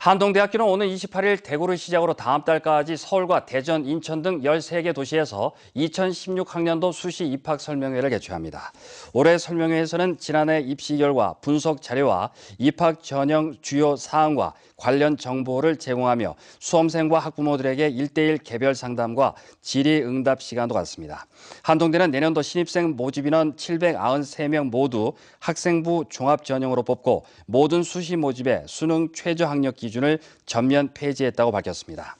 한동대학교는 오늘 28일 대구를 시작으로 다음 달까지 서울과 대전, 인천 등 13개 도시에서 2016학년도 수시 입학 설명회를 개최합니다. 올해 설명회에서는 지난해 입시 결과, 분석 자료와 입학 전형 주요 사항과 관련 정보를 제공하며 수험생과 학부모들에게 1대1 개별 상담과 질의응답 시간도 갖습니다. 한동대는 내년도 신입생 모집인원 793명 모두 학생부 종합전형으로 뽑고 모든 수시 모집에 수능 최저학력 기준 기준을 전면 폐지했다고 밝혔습니다.